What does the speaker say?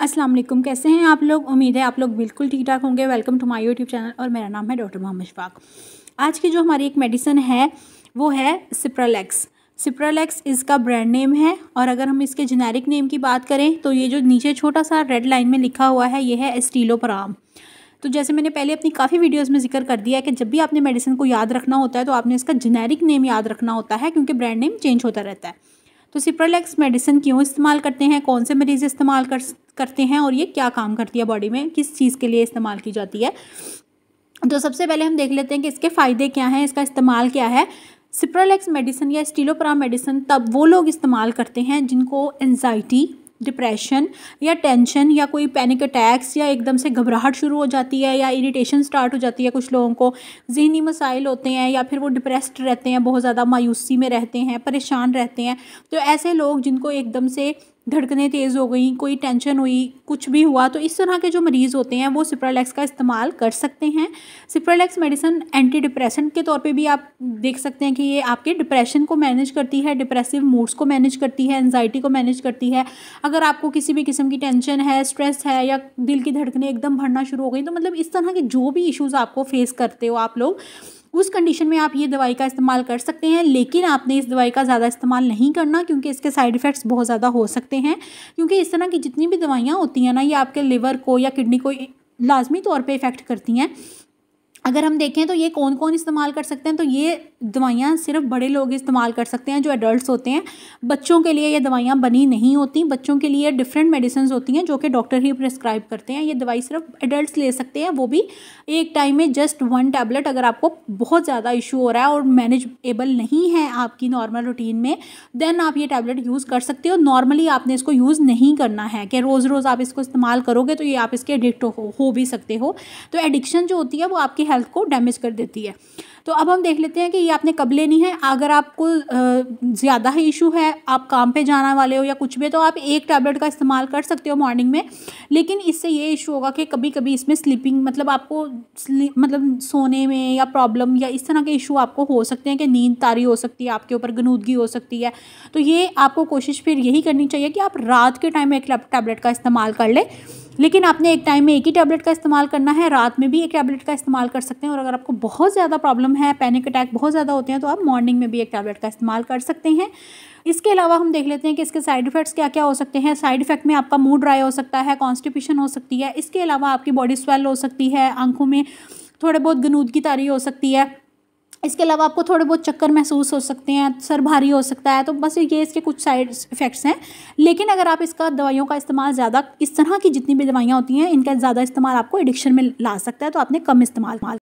अस्सलाम वालेकुम कैसे हैं आप लोग उम्मीद है आप लोग बिल्कुल ठीक ठाक होंगे welcome to my YouTube channel और मेरा नाम है डॉक्टर मोहम्मद शफाक आज की जो हमारी एक मेडिसन है वो है सिप्रालेक्स सिप्रालेक्स इसका ब्रांड नेम है और अगर हम इसके जेनेरिक नेम की बात करें तो ये जो नीचे छोटा सा रेड लाइन में लिखा हुआ है ये है एस्टीलोपराम तो जैसे मैंने पहले अपनी काफ़ी वीडियोस में जिक्र कर दिया है कि जब भी आपने मेडिसिन को याद रखना होता है तो आपने इसका जेनेरिक नेम याद रखना होता है क्योंकि ब्रांड नेम चेंज होता रहता है तो सिप्रालेक्स मेडिसिन क्यों इस्तेमाल करते हैं कौन से मरीज़ इस्तेमाल कर करते हैं और ये क्या काम करती है बॉडी में किस चीज़ के लिए इस्तेमाल की जाती है तो सबसे पहले हम देख लेते हैं कि इसके फ़ायदे क्या हैं इसका इस्तेमाल क्या है सिप्रोलेक्स मेडिसिन या स्टीलोप्राम मेडिसिन तब वो लोग इस्तेमाल करते हैं जिनको एनजाइटी डिप्रेशन या टेंशन या कोई पैनिक अटैक्स या एकदम से घबराहट शुरू हो जाती है या इरिटेशन स्टार्ट हो जाती है कुछ लोगों को जहनी मसाइल होते हैं या फिर वो डिप्रेस्ड रहते हैं बहुत ज़्यादा मायूसी में रहते हैं परेशान रहते हैं तो ऐसे लोग जिनको एकदम से धड़कनें तेज़ हो गई कोई टेंशन हुई कुछ भी हुआ तो इस तरह के जो मरीज़ होते हैं वो सिप्रालैक्स का इस्तेमाल कर सकते हैं सिप्रालैक्स मेडिसन एंटी डिप्रेशन के तौर पे भी आप देख सकते हैं कि ये आपके डिप्रेशन को मैनेज करती है डिप्रेसिव मूड्स को मैनेज करती है एनजाइटी को मैनेज करती है अगर आपको किसी भी किस्म की टेंशन है स्ट्रेस है या दिल की धड़कने एकदम भरना शुरू हो गई तो मतलब इस तरह के जो भी इशूज़ आपको फेस करते हो आप लोग उस कंडीशन में आप ये दवाई का इस्तेमाल कर सकते हैं लेकिन आपने इस दवाई का ज़्यादा इस्तेमाल नहीं करना क्योंकि इसके साइड इफ़ेक्ट्स बहुत ज़्यादा हो सकते हैं क्योंकि इस तरह की जितनी भी दवाइयाँ होती हैं ना ये आपके लिवर को या किडनी को लाजमी तौर पे इफ़ेक्ट करती हैं अगर हम देखें तो ये कौन कौन इस्तेमाल कर सकते हैं तो ये दवाइयाँ सिर्फ बड़े लोग इस्तेमाल कर सकते हैं जो एडल्ट होते हैं बच्चों के लिए ये दवाइयाँ बनी नहीं होती बच्चों के लिए डिफरेंट मेडिसिन होती हैं जो कि डॉक्टर ही प्रिस्क्राइब करते हैं ये दवाई सिर्फ एडल्ट ले सकते हैं वो भी एक टाइम में जस्ट वन टैबलेट अगर आपको बहुत ज़्यादा इशू हो रहा है और मैनेजेबल नहीं है आपकी नॉर्मल रूटीन में देन आप ये टैबलेट यूज़ कर सकते हो नॉर्मली आपने इसको यूज़ नहीं करना है कि रोज़ रोज़ आप इसको इस्तेमाल करोगे तो ये आप इसके एडिक्ट हो भी सकते हो तो एडिक्शन जो होती है वो आपकी हेल्थ हेल्थ को डैमेज कर देती है तो अब हम देख लेते हैं कि ये आपने कब लेनी है अगर आपको ज़्यादा ही इशू है आप काम पे जाना वाले हो या कुछ भी तो आप एक टैबलेट का इस्तेमाल कर सकते हो मॉर्निंग में लेकिन इससे ये इशू होगा कि कभी कभी इसमें स्लीपिंग मतलब आपको मतलब सोने में या प्रॉब्लम या इस तरह के इशू आपको हो सकते हैं कि नींद तारी हो सकती है आपके ऊपर गनूदगी हो सकती है तो ये आपको कोशिश फिर यही करनी चाहिए कि आप रात के टाइम एक टैबलेट का इस्तेमाल कर लें लेकिन आपने एक टाइम में एक ही टैबलेट का इस्तेमाल करना है रात में भी एक टैबलेट का इस्तेमाल कर सकते हैं और अगर आपको बहुत ज़्यादा प्रॉब्लम है पैनिक अटैक बहुत ज़्यादा होते हैं तो आप मॉर्निंग में भी एक टैबलेट का इस्तेमाल कर सकते हैं इसके अलावा हम देख लेते हैं कि इसके साइड इफेक्ट्स क्या क्या हो सकते हैं साइड इफेक्ट में आपका मूड ड्राई हो सकता है कॉन्स्टिपेशन हो सकती है इसके अलावा आपकी बॉडी स्वेल हो सकती है आंखों में थोड़े बहुत गनूद की तारी हो सकती है इसके अलावा आपको थोड़े बहुत चक्कर महसूस हो सकते हैं सर भारी हो सकता है तो बस ये इसके कुछ साइड इफ़ेक्ट्स हैं लेकिन अगर आप इसका दवाइयों का इस्तेमाल ज़्यादा इस तरह की जितनी भी दवाइयाँ होती हैं इनका ज़्यादा इस्तेमाल आपको एडिक्शन में ला सकता है तो आपने कम इस्तेमाल